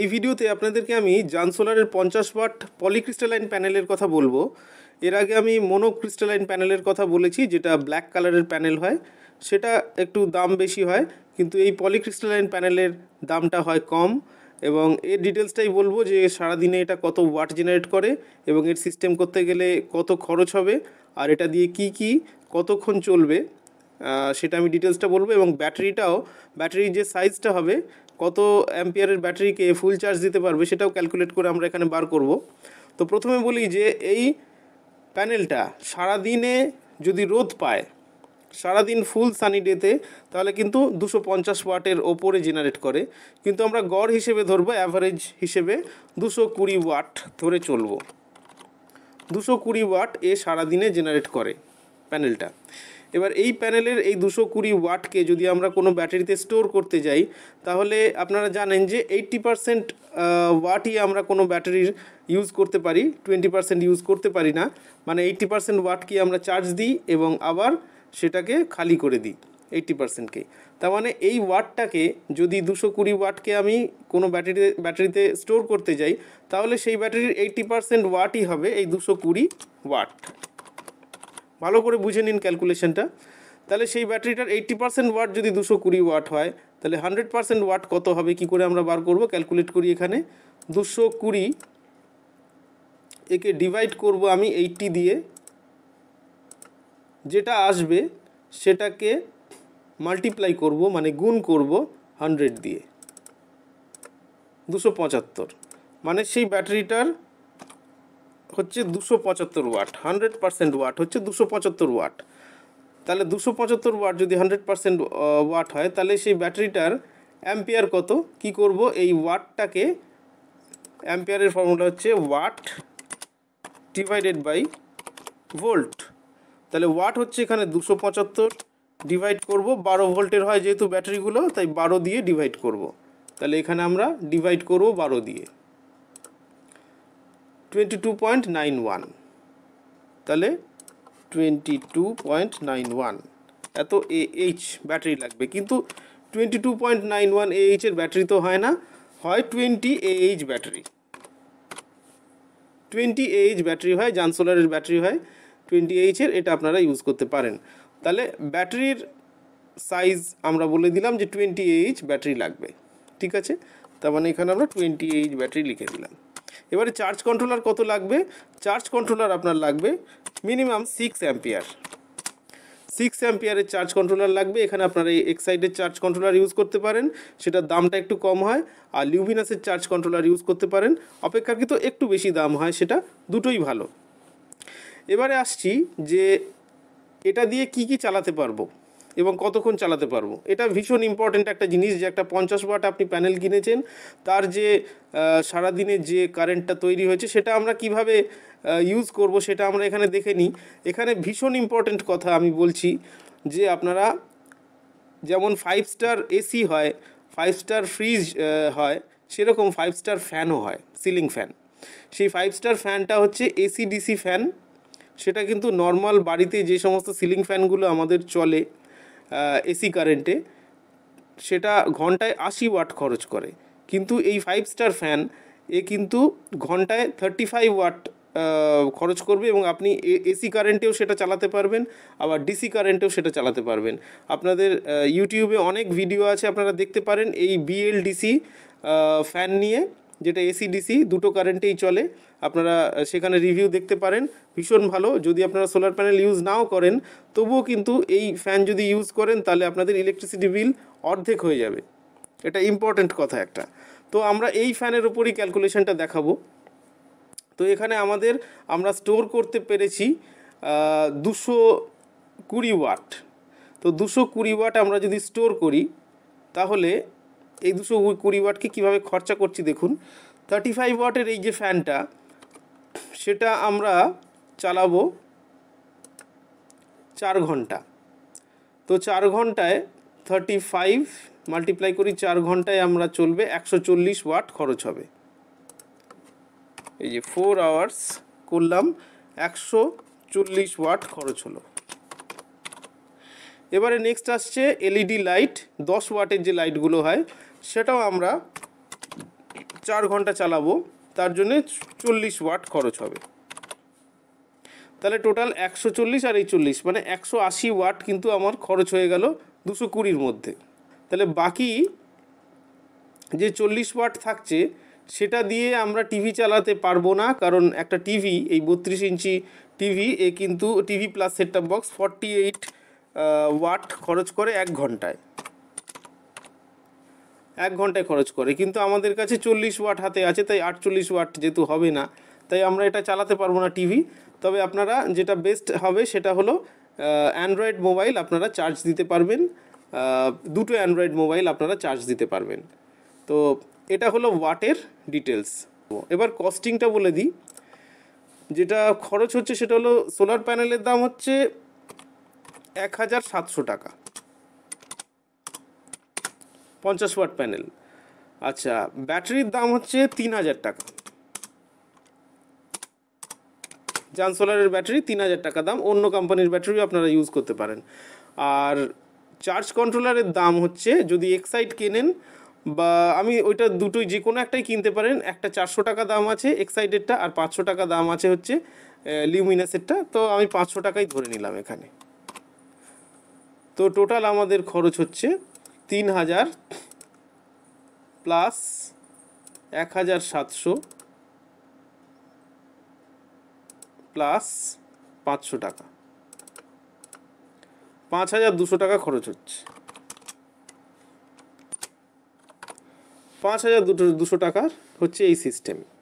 এই ভিডিওতে আপনাদেরকে আমি জানসোলারের পঞ্চাশ ওয়াট পলিক্রিস্টালাইন প্যানেলের কথা বলবো এর আগে আমি ক্রিস্টালাইন প্যানেলের কথা বলেছি যেটা ব্ল্যাক কালারের প্যানেল হয় সেটা একটু দাম বেশি হয় কিন্তু এই পলিক্রিস্টালাইন প্যানেলের দামটা হয় কম এবং এর ডিটেলসটাই বলবো যে সারাদিনে এটা কত ওয়াট জেনারেট করে এবং এর সিস্টেম করতে গেলে কত খরচ হবে আর এটা দিয়ে কি কি কতক্ষণ চলবে সেটা আমি ডিটেলসটা বলবো এবং ব্যাটারিটাও ব্যাটারির যে সাইজটা হবে কত অ্যাম্পিয়ারের ব্যাটারিকে ফুল চার্জ দিতে পারবে সেটাও ক্যালকুলেট করে আমরা এখানে বার করব তো প্রথমে বলি যে এই প্যানেলটা সারাদিনে যদি রোদ পায় সারাদিন ফুল সানি ডেতে তাহলে কিন্তু দুশো পঞ্চাশ ওয়াটের ওপরে জেনারেট করে কিন্তু আমরা গড় হিসেবে ধরবো অ্যাভারেজ হিসেবে দুশো কুড়ি ওয়াট ধরে চলবো দুশো কুড়ি ওয়াট এ সারাদিনে জেনারেট করে প্যানেলটা এবার এই প্যানেলের এই দুশো কুড়ি ওয়াটকে যদি আমরা কোনো ব্যাটারিতে স্টোর করতে যাই তাহলে আপনারা জানেন যে এইট্টি পারসেন্ট ওয়াটই আমরা কোনো ব্যাটারির ইউজ করতে পারি টোয়েন্টি পারসেন্ট ইউজ করতে পারি না মানে এইট্টি পারসেন্ট ওয়াটকে আমরা চার্জ দিই এবং আবার সেটাকে খালি করে দিই এইট্টি পার্সেন্টকে তার মানে এই ওয়াটটাকে যদি দুশো কুড়ি ওয়াটকে আমি কোনো ব্যাটারিতে ব্যাটারিতে স্টোর করতে যাই তাহলে সেই ব্যাটারির এইট্টি পার্সেন্ট ওয়াটই হবে এই দুশো কুড়ি ওয়াট ভালো করে বুঝে নিন ক্যালকুলেশনটা তাহলে সেই ব্যাটারিটার এইট্টি পার্সেন্ট ওয়াট যদি দুশো কুড়ি ওয়াট হয় তাহলে হান্ড্রেড পার্সেন্ট ওয়াট কত হবে কি করে আমরা বার করব ক্যালকুলেট করি এখানে দুশো কুড়ি একে ডিভাইড করব আমি এইটটি দিয়ে যেটা আসবে সেটাকে মাল্টিপ্লাই করব মানে গুণ করব হান্ড্রেড দিয়ে দুশো পঁচাত্তর মানে সেই ব্যাটারিটার হচ্ছে দুশো পঁচাত্তর ওয়াট হান্ড্রেড পার্সেন্ট ওয়াট হচ্ছে দুশো পঁচাত্তর ওয়াট তাহলে দুশো পঁচাত্তর ওয়াট যদি হান্ড্রেড পার্সেন্ট ওয়াট হয় তাহলে সেই ব্যাটারিটার অ্যাম্পিয়ার কত কি করব এই ওয়াটটাকে অ্যাম্পিয়ারের ফর্মুলা হচ্ছে ওয়াট ডিভাইডেড বাই ভোল্ট তাহলে ওয়াট হচ্ছে এখানে দুশো পঁচাত্তর ডিভাইড করব বারো ভোল্টের হয় যেহেতু ব্যাটারিগুলো তাই বারো দিয়ে ডিভাইড করব তাহলে এখানে আমরা ডিভাইড করব বারো দিয়ে twenty two point nine one তাহলে twenty two point nine one এত এইচ ব্যাটারি লাগবে কিন্তু twenty two point nine one এইচের ব্যাটারি তো হয় না হয় twenty H battery twenty H battery হয় জানসোলারের ব্যাটারি হয় টোয়েন্টি এইচের এটা আপনারা ইউজ করতে পারেন তাহলে ব্যাটারির সাইজ আমরা বলে দিলাম যে টোয়েন্টি এইচ ব্যাটারি লাগবে ঠিক আছে তার মানে এখানে আমরা টোয়েন্টি এইচ ব্যাটারি লিখে দিলাম এবারে চার্জ কন্ট্রোলার কত লাগবে চার্জ কন্ট্রোলার আপনার লাগবে মিনিমাম সিক্স অ্যাম্পিয়ার সিক্স অ্যাম্পিয়ারের চার্জ কন্ট্রোলার লাগবে এখানে আপনারা এই এক্সাইডের চার্জ কন্ট্রোলার ইউজ করতে পারেন সেটার দামটা একটু কম হয় আর লিউভিনাসের চার্জ কন্ট্রোলার ইউজ করতে পারেন অপেক্ষাকৃত একটু বেশি দাম হয় সেটা দুটোই ভালো এবারে আসছি যে এটা দিয়ে কি কি চালাতে পারবো এবং কতক্ষণ চালাতে পারবো এটা ভীষণ ইম্পর্ট্যান্ট একটা জিনিস যে একটা পঞ্চাশ ওয়াট আপনি প্যানেল কিনেছেন তার যে সারাদিনের যে কারেন্টটা তৈরি হয়েছে সেটা আমরা কিভাবে ইউজ করব সেটা আমরা এখানে দেখে নিই এখানে ভীষণ ইম্পর্ট্যান্ট কথা আমি বলছি যে আপনারা যেমন ফাইভ স্টার এসি হয় ফাইভ স্টার ফ্রিজ হয় সেরকম ফাইভ স্টার ফ্যানও হয় সিলিং ফ্যান সেই ফাইভ স্টার ফ্যানটা হচ্ছে এসি ডিসি ফ্যান সেটা কিন্তু নর্মাল বাড়িতে যে সমস্ত সিলিং ফ্যানগুলো আমাদের চলে এসি কারেন্টে সেটা ঘন্টায় আশি ওয়াট খরচ করে কিন্তু এই ফাইভ স্টার ফ্যান এ কিন্তু ঘন্টায় থার্টি ফাইভ ওয়াট খরচ করবে এবং আপনি এসি কারেন্টেও সেটা চালাতে পারবেন আবার ডিসি কারেন্টেও সেটা চালাতে পারবেন আপনাদের ইউটিউবে অনেক ভিডিও আছে আপনারা দেখতে পারেন এই বিএলডিসি ফ্যান নিয়ে যেটা এসি ডিসি দুটো কারেন্টেই চলে আপনারা সেখানে রিভিউ দেখতে পারেন ভীষণ ভালো যদি আপনারা সোলার প্যানেল ইউজ নাও করেন তবুও কিন্তু এই ফ্যান যদি ইউজ করেন তাহলে আপনাদের ইলেকট্রিসিটি বিল অর্ধেক হয়ে যাবে এটা ইম্পর্ট্যান্ট কথা একটা তো আমরা এই ফ্যানের ওপরই ক্যালকুলেশনটা দেখাবো তো এখানে আমাদের আমরা স্টোর করতে পেরেছি দুশো কুড়ি ওয়াট তো দুশো কুড়ি ওয়াট আমরা যদি স্টোর করি তাহলে এই দুশো কুড়ি ওয়াটকে কীভাবে খরচা করছি দেখুন থার্টি ফাইভ ওয়াটের এই যে ফ্যানটা সেটা আমরা চালাবো চার ঘন্টা তো চার ঘন্টায় থার্টি ফাইভ মাল্টিপ্লাই করি চার ঘন্টায় আমরা চলবে একশো চল্লিশ ওয়াট খরচ হবে এই যে ফোর আওয়ার্স করলাম একশো চল্লিশ ওয়াট খরচ হলো এবারে নেক্সট আসছে এলইডি লাইট e দশ ওয়াটের যে লাইটগুলো হয় সেটাও আমরা চার ঘন্টা চালাবো তার জন্যে চল্লিশ ওয়াট খরচ হবে তাহলে টোটাল একশো চল্লিশ আর এই চল্লিশ মানে একশো আশি ওয়াট কিন্তু আমার খরচ হয়ে গেল দুশো কুড়ির মধ্যে তাহলে বাকি যে চল্লিশ ওয়াট থাকছে সেটা দিয়ে আমরা টিভি চালাতে পারবো না কারণ একটা টিভি এই বত্রিশ ইঞ্চি টিভি এ কিন্তু TV plus set box forty eight watt খরচ করে এক ঘন্টায় এক ঘন্টায় খরচ করে কিন্তু আমাদের কাছে চল্লিশ ওয়াট হাতে আছে তাই আটচল্লিশ ওয়াট যেহেতু হবে না তাই আমরা এটা চালাতে পারবো না টিভি তবে আপনারা যেটা বেস্ট হবে সেটা হলো অ্যান্ড্রয়েড মোবাইল আপনারা চার্জ দিতে পারবেন দুটো অ্যান্ড্রয়েড মোবাইল আপনারা চার্জ দিতে পারবেন তো এটা হলো ওয়াটের ডিটেলস এবার কস্টিংটা বলে দিই যেটা খরচ হচ্ছে সেটা হলো সোলার প্যানেলের দাম হচ্ছে এক হাজার সাতশো টাকা পঞ্চাশ ওয়াট প্যানেল আচ্ছা ব্যাটারির দাম হচ্ছে তিন হাজার টাকা জান সোলারের ব্যাটারি তিন হাজার টাকা দাম অন্য কোম্পানির ব্যাটারিও আপনারা ইউজ করতে পারেন আর চার্জ কন্ট্রোলারের দাম হচ্ছে যদি এক্সাইট কেনেন বা আমি ওইটা দুটোই যে কোনো একটাই কিনতে পারেন একটা চারশো টাকা দাম আছে এক্সাইটেডটা আর পাঁচশো টাকা দাম আছে হচ্ছে লিউমিনাসেরটা তো আমি পাঁচশো টাকাই ধরে নিলাম এখানে তো টোটাল আমাদের খরচ হচ্ছে তিন হাজার প্লাস এক হাজার সাতশো প্লাস পাঁচশো টাকা পাঁচ হাজার দুশো টাকা খরচ হচ্ছে পাঁচ হাজার দুটো দুশো টাকার হচ্ছে এই সিস্টেম